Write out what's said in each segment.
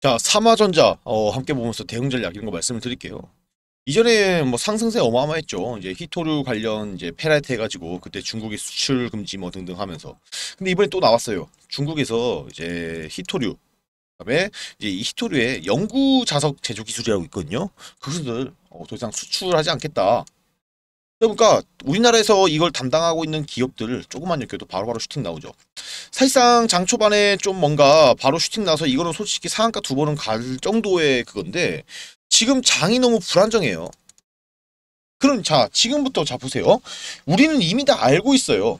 자 삼화전자 어, 함께 보면서 대응 전략 이런 거 말씀을 드릴게요. 이전에 뭐 상승세 어마어마했죠. 이제 히토류 관련 이제 페라이트 해가지고 그때 중국이 수출 금지 뭐 등등 하면서 근데 이번에 또 나왔어요. 중국에서 이제 히토류 그다음에 이제 이 히토류의 영구 자석 제조 기술이라고 있거든요. 그것을 어, 더 이상 수출하지 않겠다. 그러니까 우리나라에서 이걸 담당하고 있는 기업들 조금만 느껴도 바로바로 슈팅 나오죠. 사실상 장 초반에 좀 뭔가 바로 슈팅 나서 이거는 솔직히 상한가 두 번은 갈 정도의 그건데 지금 장이 너무 불안정해요. 그럼 자 지금부터 자 보세요. 우리는 이미 다 알고 있어요.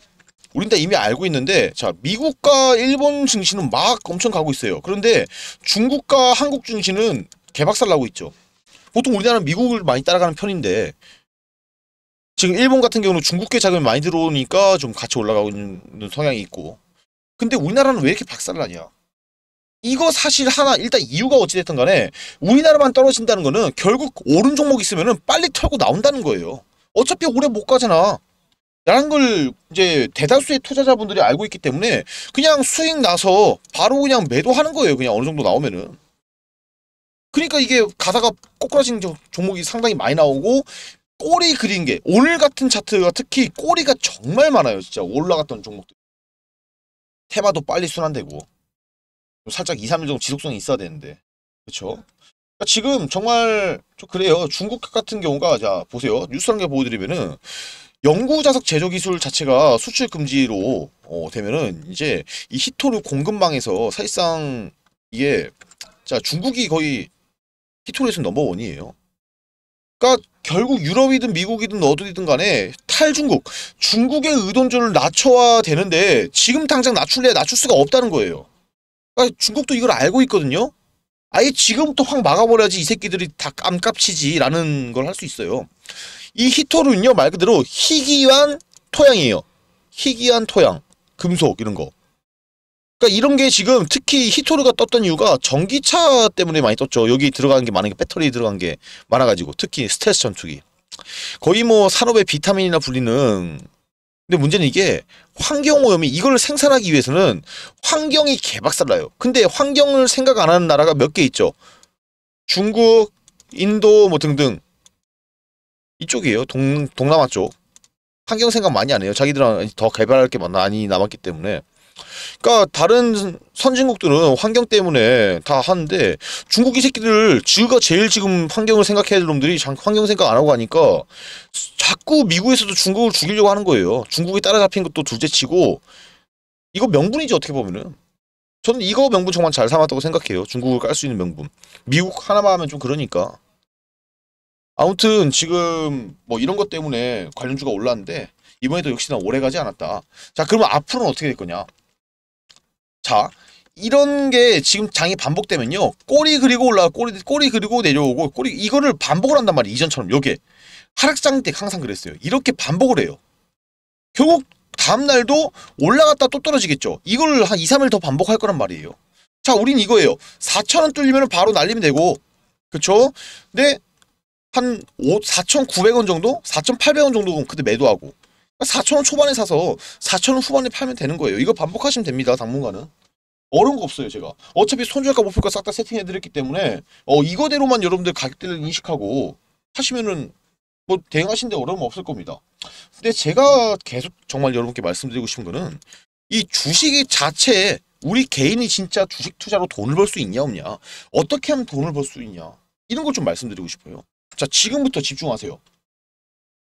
우린 다 이미 알고 있는데 자 미국과 일본 증시는 막 엄청 가고 있어요. 그런데 중국과 한국 증시는 개박살 나고 있죠. 보통 우리나라는 미국을 많이 따라가는 편인데 지금 일본 같은 경우는 중국계 자금이 많이 들어오니까 좀 같이 올라가고 있는 성향이 있고 근데 우리나라는 왜 이렇게 박살나냐 이거 사실 하나 일단 이유가 어찌됐든 간에 우리나라만 떨어진다는 거는 결국 오른 종목 있으면 빨리 털고 나온다는 거예요 어차피 오래 못 가잖아 라는 걸 이제 대다수의 투자자분들이 알고 있기 때문에 그냥 수익 나서 바로 그냥 매도하는 거예요 그냥 어느 정도 나오면은 그러니까 이게 가다가 꼬꾸라진 종목이 상당히 많이 나오고 꼬리 그린 게 오늘 같은 차트가 특히 꼬리가 정말 많아요. 진짜 올라갔던 종목들. 테마도 빨리 순환되고 살짝 2, 3일 정도 지속성이 있어야 되는데 그쵸 그러니까 지금 정말 좀 그래요. 중국 같은 경우가 자 보세요. 뉴스라는 게 보여드리면은 연구 자석 제조 기술 자체가 수출 금지로 어, 되면은 이제 이 히토류 공급망에서 사실상 이게 자 중국이 거의 히토류에서 넘버원이에요. 그러니까 결국 유럽이든 미국이든 어디든 간에 탈중국, 중국의 의존도를 낮춰야 되는데 지금 당장 낮출래야 낮출 수가 없다는 거예요. 그러니까 중국도 이걸 알고 있거든요. 아예 지금부터 확 막아버려야지 이 새끼들이 다 깜깜치지라는 걸 할 수 있어요. 이 히토르는요 말 그대로 희귀한 토양이에요. 희귀한 토양, 금속 이런 거. 그러니까 이런 게 지금 특히 히토르가 떴던 이유가 전기차 때문에 많이 떴죠. 여기 들어간 게 많은 게 배터리 들어간 게 많아가지고 특히 스트레스 전투기 거의 뭐 산업의 비타민이나 불리는 근데 문제는 이게 환경오염이 이걸 생산하기 위해서는 환경이 개박살나요. 근데 환경을 생각 안 하는 나라가 몇 개 있죠. 중국, 인도 뭐 등등 이쪽이에요. 동, 동남아 쪽. 환경 생각 많이 안 해요. 자기들은 더 개발할 게 많이 남았기 때문에 그러니까 다른 선진국들은 환경 때문에 다 하는데 중국 이 새끼들 지가 제일 지금 환경을 생각해야 될 놈들이 환경 생각 안 하고 하니까 자꾸 미국에서도 중국을 죽이려고 하는 거예요. 중국이 따라잡힌 것도 둘째치고 이거 명분이지 어떻게 보면은 저는 이거 명분 정말 잘 삼았다고 생각해요. 중국을 깔 수 있는 명분. 미국 하나만 하면 좀 그러니까. 아무튼 지금 뭐 이런 것 때문에 관련주가 올랐는데 이번에도 역시나 오래 가지 않았다. 자 그러면 앞으로는 어떻게 될 거냐? 자, 이런 게 지금 장이 반복되면요. 꼬리 그리고 올라가 꼬리, 꼬리 그리고 내려오고 꼬리 이거를 반복을 한단 말이에요. 이전처럼 요게. 하락장 때 항상 그랬어요. 이렇게 반복을 해요. 결국 다음날도 올라갔다 또 떨어지겠죠. 이걸 한 2, 3일 더 반복할 거란 말이에요. 자, 우린 이거예요. 4천원 뚫리면 바로 날리면 되고 그쵸? 근데 한 4,900원 정도? 4,800원 정도는 그때 매도하고 4천원 초반에 사서 4천원 후반에 팔면 되는 거예요. 이거 반복하시면 됩니다. 당분간은. 어려운 거 없어요. 제가. 어차피 손절가 목표가 싹 다 세팅해드렸기 때문에 어 이거대로만 여러분들 가격대를 인식하고 하시면은 뭐대응하신데 어려움 없을 겁니다. 근데 제가 계속 정말 여러분께 말씀드리고 싶은 거는 이 주식이 자체에 우리 개인이 진짜 주식 투자로 돈을 벌 수 있냐 없냐 어떻게 하면 돈을 벌 수 있냐 이런 걸 좀 말씀드리고 싶어요. 자 지금부터 집중하세요.